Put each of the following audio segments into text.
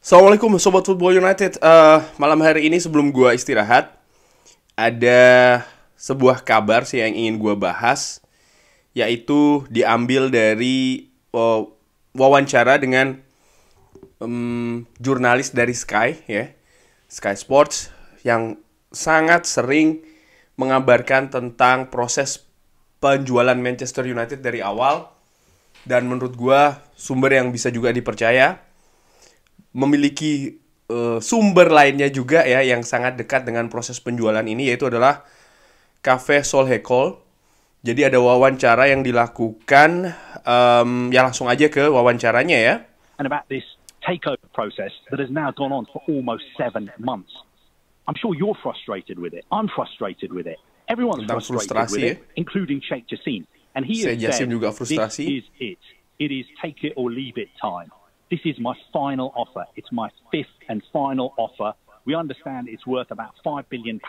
Assalamualaikum Sobat Football United uh, Malam hari ini sebelum gue istirahat Ada sebuah kabar sih yang ingin gue bahas Yaitu diambil dari uh, wawancara dengan um, jurnalis dari Sky ya Sky Sports yang sangat sering mengabarkan tentang proses penjualan Manchester United dari awal dan menurut gue sumber yang bisa juga dipercaya memiliki uh, sumber lainnya juga ya yang sangat dekat dengan proses penjualan ini yaitu adalah Cafe Sol Hekol. Jadi ada wawancara yang dilakukan um, ya langsung aja ke wawancaranya ya. And about this takeover process that has now gone on for almost seven months. I'm sure you're frustrated with it. I'm frustrated with it. Everyone's frustrated frustrated with it, ya. including Sheikh Jassim. And he has said juga frustrasi. This is it. It is take it or leave it time. This is my final offer. It's my fifth and final offer. We understand it's worth about £5 billion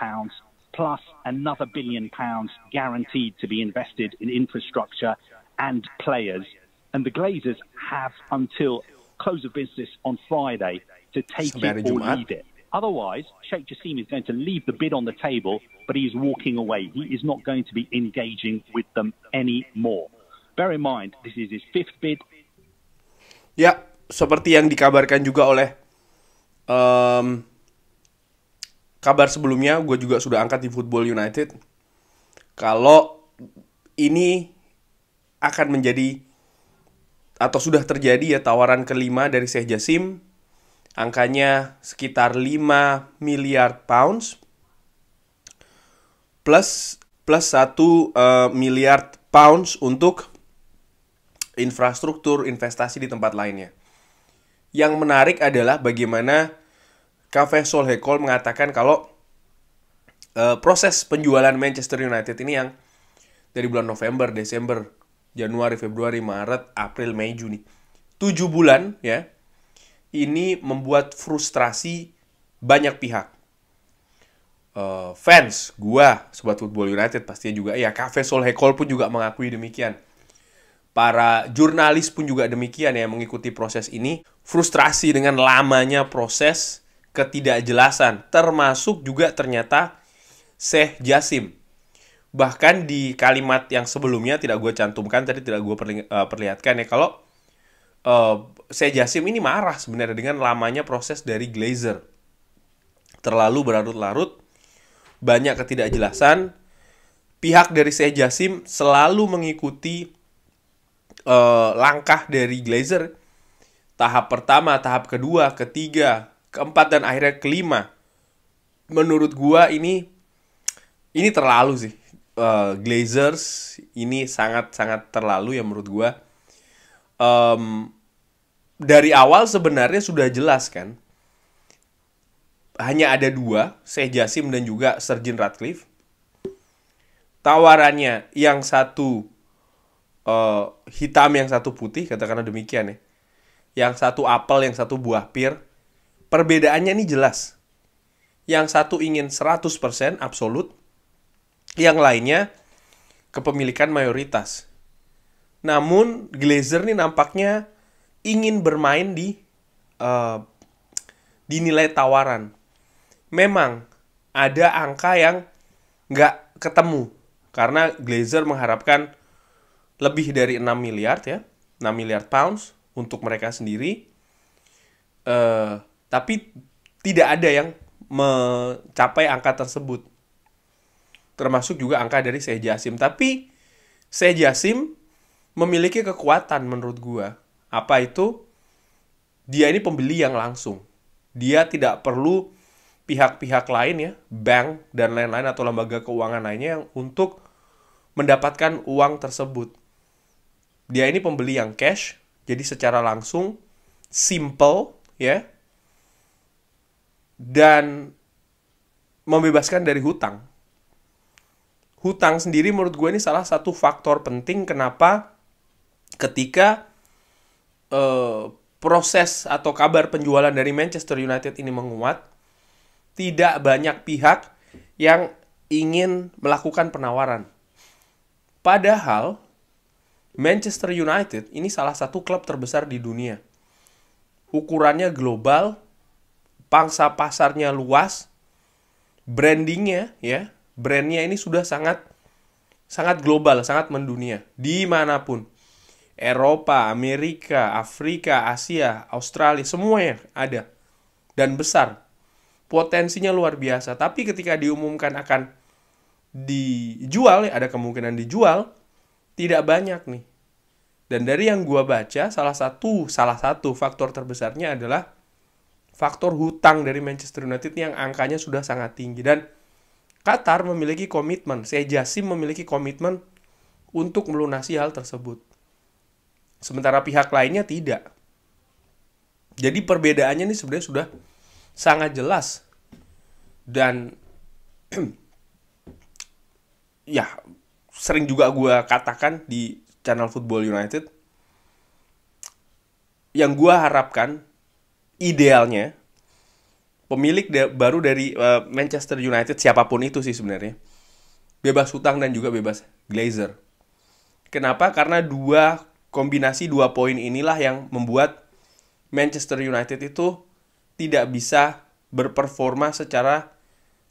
plus another billion pounds guaranteed to be invested in infrastructure and players. And the Glazers have until close of business on Friday to take it or leave it. Otherwise, Sheikh Jassim is going to leave the bid on the table, but he is walking away. He is not going to be engaging with them anymore. Bear in mind, this is his fifth bid. Yeah, seperti yang dikabarkan juga oleh um, kabar sebelumnya, gue juga sudah angkat di Football United. Kalau ini akan menjadi atau sudah terjadi ya tawaran kelima dari Syekh Jasim. Angkanya sekitar 5 miliar pounds plus plus 1 uh, eh, miliar pounds untuk infrastruktur investasi di tempat lainnya. Yang menarik adalah bagaimana Cafe Solhekol mengatakan kalau uh, proses penjualan Manchester United ini yang dari bulan November, Desember, Januari, Februari, Maret, April, Mei, Juni. tujuh bulan ya. Ini membuat frustrasi banyak pihak. Uh, fans, gua, sobat Football United pastinya juga ya, Cafe Solhekol pun juga mengakui demikian. Para jurnalis pun juga demikian ya mengikuti proses ini frustrasi dengan lamanya proses ketidakjelasan, termasuk juga ternyata Syekh Jasim. Bahkan di kalimat yang sebelumnya tidak gue cantumkan, tadi tidak gue perli eh, perlihatkan ya, kalau uh, Syekh Jasim ini marah sebenarnya dengan lamanya proses dari Glazer. Terlalu berlarut-larut, banyak ketidakjelasan, pihak dari Syekh Jasim selalu mengikuti uh, langkah dari Glazer tahap pertama, tahap kedua, ketiga, keempat dan akhirnya kelima. Menurut gua ini ini terlalu sih. Uh, Glazers ini sangat-sangat terlalu ya menurut gua. Um, dari awal sebenarnya sudah jelas kan. Hanya ada dua, Seh Jasim dan juga Sergin Radcliffe. Tawarannya yang satu uh, hitam yang satu putih katakanlah demikian ya yang satu apel, yang satu buah pir, perbedaannya ini jelas. Yang satu ingin 100% absolut, yang lainnya kepemilikan mayoritas. Namun Glazer nih nampaknya ingin bermain di uh, eh, di nilai tawaran. Memang ada angka yang nggak ketemu karena Glazer mengharapkan lebih dari 6 miliar ya, 6 miliar pounds untuk mereka sendiri uh, tapi tidak ada yang mencapai angka tersebut termasuk juga angka dari Syed Jasim tapi Syed Jasim memiliki kekuatan menurut gua apa itu dia ini pembeli yang langsung dia tidak perlu pihak-pihak lain ya bank dan lain-lain atau lembaga keuangan lainnya yang untuk mendapatkan uang tersebut dia ini pembeli yang cash jadi secara langsung, simple, ya, dan membebaskan dari hutang. Hutang sendiri menurut gue ini salah satu faktor penting kenapa ketika uh, proses atau kabar penjualan dari Manchester United ini menguat, tidak banyak pihak yang ingin melakukan penawaran. Padahal Manchester United ini salah satu klub terbesar di dunia. Ukurannya global, pangsa pasarnya luas, brandingnya ya, brandnya ini sudah sangat sangat global, sangat mendunia, dimanapun. Eropa, Amerika, Afrika, Asia, Australia, semuanya ada. Dan besar. Potensinya luar biasa. Tapi ketika diumumkan akan dijual, ya, ada kemungkinan dijual, tidak banyak nih. Dan dari yang gua baca salah satu salah satu faktor terbesarnya adalah faktor hutang dari Manchester United yang angkanya sudah sangat tinggi dan Qatar memiliki komitmen, saya Sejasim memiliki komitmen untuk melunasi hal tersebut. Sementara pihak lainnya tidak. Jadi perbedaannya ini sebenarnya sudah sangat jelas. Dan ya sering juga gue katakan di channel Football United yang gue harapkan idealnya pemilik da baru dari uh, Manchester United siapapun itu sih sebenarnya bebas hutang dan juga bebas Glazer. Kenapa? Karena dua kombinasi dua poin inilah yang membuat Manchester United itu tidak bisa berperforma secara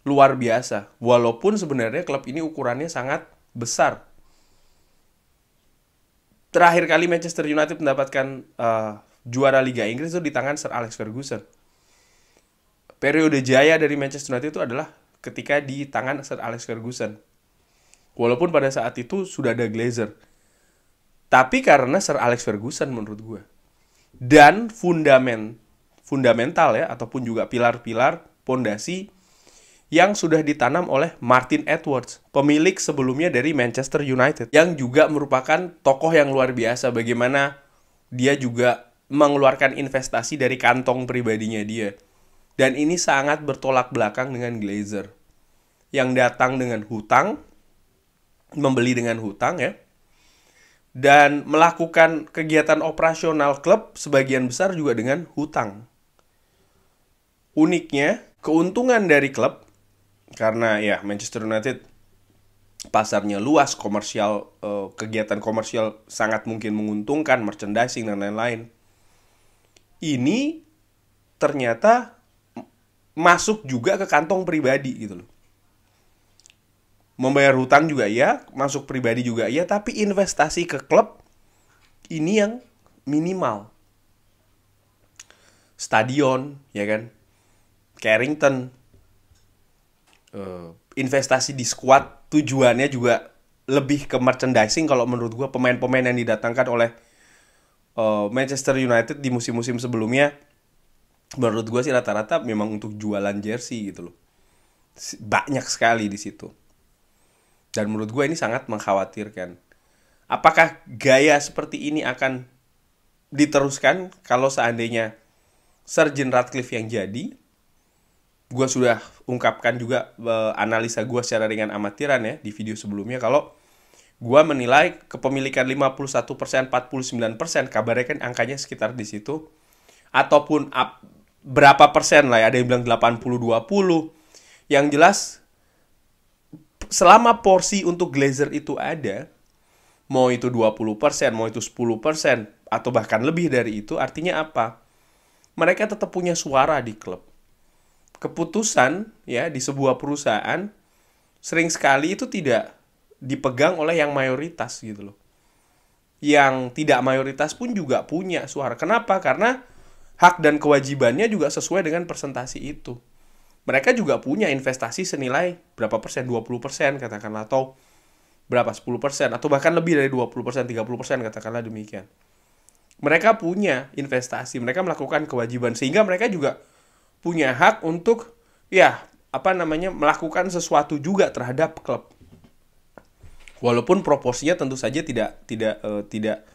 luar biasa. Walaupun sebenarnya klub ini ukurannya sangat besar. Terakhir kali Manchester United mendapatkan uh, juara Liga Inggris itu di tangan Sir Alex Ferguson. Periode jaya dari Manchester United itu adalah ketika di tangan Sir Alex Ferguson. Walaupun pada saat itu sudah ada Glazer. Tapi karena Sir Alex Ferguson menurut gue. Dan fundament, fundamental ya, ataupun juga pilar-pilar, pondasi -pilar, yang sudah ditanam oleh Martin Edwards, pemilik sebelumnya dari Manchester United, yang juga merupakan tokoh yang luar biasa bagaimana dia juga mengeluarkan investasi dari kantong pribadinya dia. Dan ini sangat bertolak belakang dengan Glazer, yang datang dengan hutang, membeli dengan hutang ya, dan melakukan kegiatan operasional klub sebagian besar juga dengan hutang. Uniknya, keuntungan dari klub karena ya Manchester United pasarnya luas, komersial uh, kegiatan komersial sangat mungkin menguntungkan, merchandising dan lain-lain. Ini ternyata masuk juga ke kantong pribadi gitu loh. Membayar hutang juga ya, masuk pribadi juga ya, tapi investasi ke klub ini yang minimal. Stadion, ya kan? Carrington, uh, investasi di squad tujuannya juga lebih ke merchandising kalau menurut gue pemain-pemain yang didatangkan oleh uh, Manchester United di musim-musim sebelumnya menurut gue sih rata-rata memang untuk jualan jersey gitu loh banyak sekali di situ dan menurut gue ini sangat mengkhawatirkan apakah gaya seperti ini akan diteruskan kalau seandainya Sergeant Radcliffe yang jadi gue sudah ungkapkan juga uh, analisa gue secara dengan amatiran ya di video sebelumnya kalau gue menilai kepemilikan 51% 49% kabarnya kan angkanya sekitar di situ ataupun up, berapa persen lah ya ada yang bilang 80 20 yang jelas selama porsi untuk glazer itu ada mau itu 20%, mau itu 10% atau bahkan lebih dari itu artinya apa? Mereka tetap punya suara di klub keputusan ya di sebuah perusahaan sering sekali itu tidak dipegang oleh yang mayoritas gitu loh. Yang tidak mayoritas pun juga punya suara. Kenapa? Karena hak dan kewajibannya juga sesuai dengan presentasi itu. Mereka juga punya investasi senilai berapa persen, 20 persen katakanlah, atau berapa 10 persen atau bahkan lebih dari 20 persen 30 persen katakanlah demikian mereka punya investasi mereka melakukan kewajiban sehingga mereka juga punya hak untuk ya apa namanya melakukan sesuatu juga terhadap klub. Walaupun proporsinya tentu saja tidak tidak uh, tidak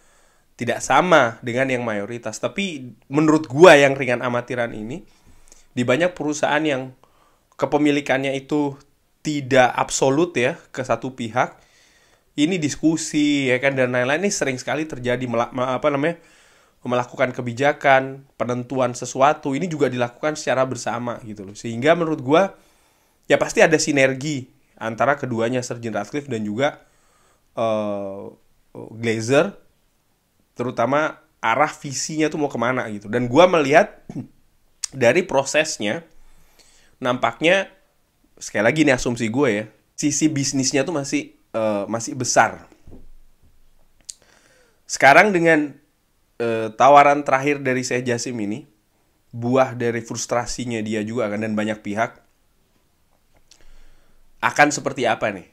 tidak sama dengan yang mayoritas, tapi menurut gua yang ringan amatiran ini di banyak perusahaan yang kepemilikannya itu tidak absolut ya ke satu pihak, ini diskusi ya kan dan lain-lain ini sering sekali terjadi apa namanya melakukan kebijakan, penentuan sesuatu ini juga dilakukan secara bersama gitu loh. Sehingga menurut gue ya pasti ada sinergi antara keduanya Sergeant Ratcliffe dan juga uh, Glazer, terutama arah visinya tuh mau kemana gitu. Dan gue melihat dari prosesnya nampaknya sekali lagi ini asumsi gue ya sisi bisnisnya tuh masih uh, masih besar. Sekarang dengan Eh, tawaran terakhir dari Syekh Jasim ini buah dari frustrasinya dia juga kan dan banyak pihak akan seperti apa nih?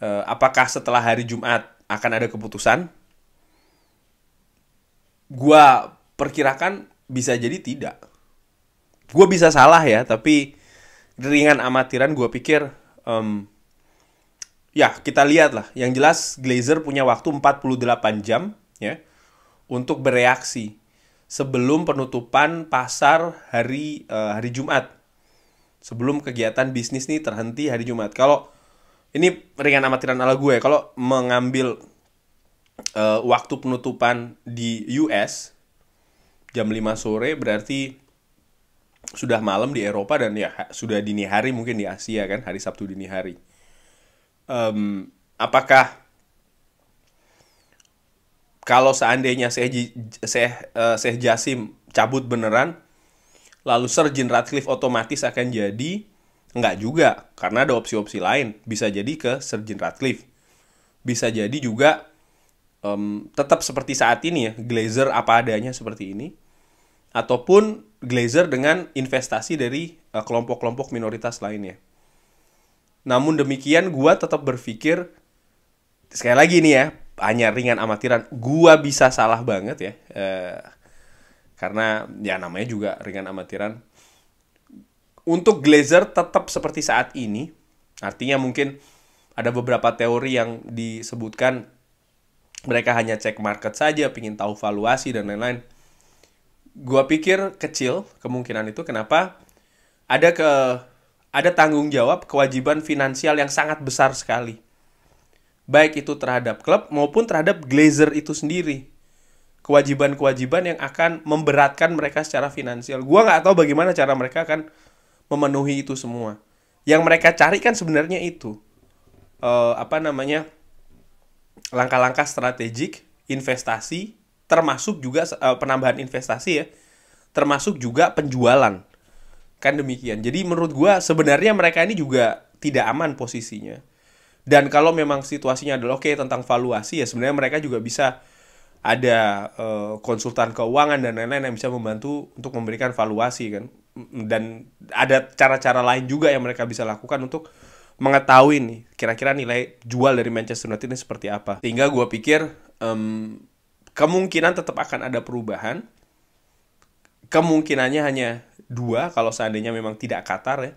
Eh, apakah setelah hari Jumat akan ada keputusan? Gua perkirakan bisa jadi tidak. Gua bisa salah ya, tapi ringan amatiran gua pikir um, ya kita lihat lah yang jelas Glazer punya waktu 48 jam ya untuk bereaksi sebelum penutupan pasar hari uh, hari Jumat. Sebelum kegiatan bisnis nih terhenti hari Jumat. Kalau ini ringan amatiran ala gue, kalau mengambil uh, waktu penutupan di US jam 5 sore berarti sudah malam di Eropa dan ya sudah dini hari mungkin di Asia kan hari Sabtu dini hari. Um, apakah kalau seandainya saya Syekh, uh, Jasim cabut beneran, lalu Sir Jin Ratcliffe otomatis akan jadi enggak juga karena ada opsi-opsi lain. Bisa jadi ke Sir Jin Ratcliffe. Bisa jadi juga um, tetap seperti saat ini ya, Glazer apa adanya seperti ini ataupun Glazer dengan investasi dari kelompok eh, kelompok-kelompok minoritas lainnya. Namun demikian, gua tetap berpikir sekali lagi nih ya, hanya ringan amatiran. Gua bisa salah banget ya. Eh, karena ya namanya juga ringan amatiran. Untuk Glazer tetap seperti saat ini. Artinya mungkin ada beberapa teori yang disebutkan mereka hanya cek market saja, pingin tahu valuasi dan lain-lain. Gua pikir kecil kemungkinan itu kenapa ada ke ada tanggung jawab kewajiban finansial yang sangat besar sekali baik itu terhadap klub maupun terhadap Glazer itu sendiri. Kewajiban-kewajiban yang akan memberatkan mereka secara finansial. gue nggak tahu bagaimana cara mereka akan memenuhi itu semua. Yang mereka cari kan sebenarnya itu uh, apa namanya langkah-langkah strategik investasi, termasuk juga uh, penambahan investasi ya, termasuk juga penjualan. Kan demikian. Jadi menurut gue sebenarnya mereka ini juga tidak aman posisinya dan kalau memang situasinya adalah oke okay, tentang valuasi ya sebenarnya mereka juga bisa ada uh, konsultan keuangan dan lain-lain yang bisa membantu untuk memberikan valuasi kan. Dan ada cara-cara lain juga yang mereka bisa lakukan untuk mengetahui nih kira-kira nilai jual dari Manchester United ini seperti apa. Sehingga gue pikir um, kemungkinan tetap akan ada perubahan. Kemungkinannya hanya dua kalau seandainya memang tidak Qatar ya.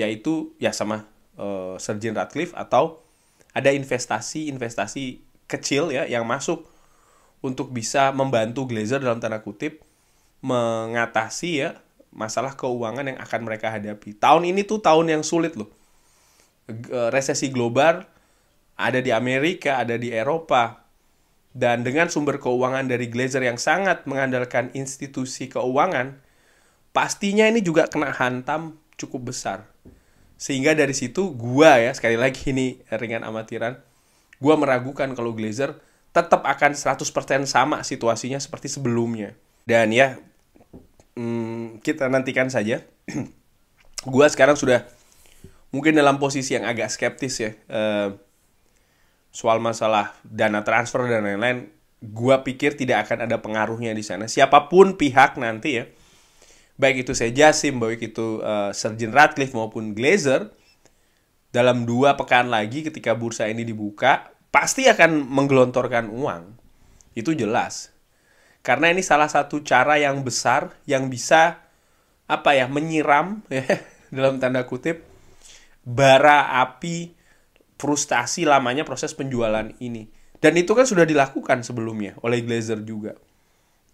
Yaitu ya sama uh, eh, Sergeant Ratcliffe atau ada investasi-investasi kecil ya yang masuk untuk bisa membantu Glazer dalam tanda kutip mengatasi ya masalah keuangan yang akan mereka hadapi. Tahun ini tuh tahun yang sulit loh. Eh, resesi global ada di Amerika, ada di Eropa. Dan dengan sumber keuangan dari Glazer yang sangat mengandalkan institusi keuangan, pastinya ini juga kena hantam cukup besar sehingga dari situ gua ya sekali lagi ini ringan amatiran gua meragukan kalau Glazer tetap akan 100% sama situasinya seperti sebelumnya dan ya hmm, kita nantikan saja gua sekarang sudah mungkin dalam posisi yang agak skeptis ya eh, soal masalah dana transfer dan lain-lain gua pikir tidak akan ada pengaruhnya di sana siapapun pihak nanti ya baik itu Sejasim, baik itu uh, eh, Sergeant Ratcliffe maupun Glazer dalam dua pekan lagi ketika bursa ini dibuka pasti akan menggelontorkan uang itu jelas karena ini salah satu cara yang besar yang bisa apa ya menyiram ya, dalam tanda kutip bara api frustasi lamanya proses penjualan ini dan itu kan sudah dilakukan sebelumnya oleh Glazer juga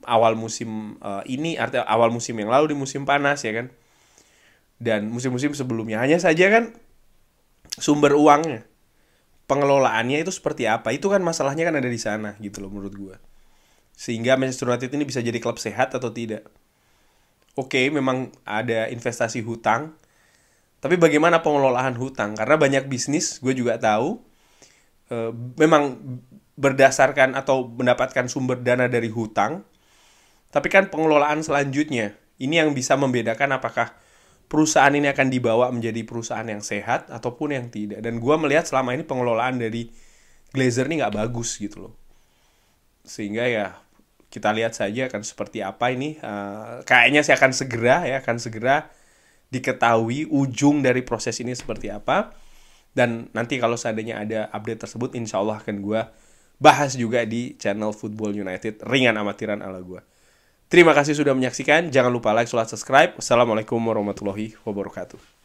awal musim uh, ini artinya awal musim yang lalu di musim panas ya kan dan musim-musim sebelumnya hanya saja kan sumber uangnya pengelolaannya itu seperti apa itu kan masalahnya kan ada di sana gitu loh menurut gue sehingga Manchester United ini bisa jadi klub sehat atau tidak oke memang ada investasi hutang tapi bagaimana pengelolaan hutang karena banyak bisnis gue juga tahu uh, memang berdasarkan atau mendapatkan sumber dana dari hutang tapi kan pengelolaan selanjutnya, ini yang bisa membedakan apakah perusahaan ini akan dibawa menjadi perusahaan yang sehat ataupun yang tidak. Dan gue melihat selama ini pengelolaan dari Glazer ini nggak bagus gitu loh. Sehingga ya kita lihat saja akan seperti apa ini. Uh, kayaknya sih akan segera ya, akan segera diketahui ujung dari proses ini seperti apa. Dan nanti kalau seandainya ada update tersebut, insya Allah akan gue bahas juga di channel Football United ringan amatiran ala gue. Terima kasih sudah menyaksikan. Jangan lupa like, subscribe. Wassalamualaikum warahmatullahi wabarakatuh.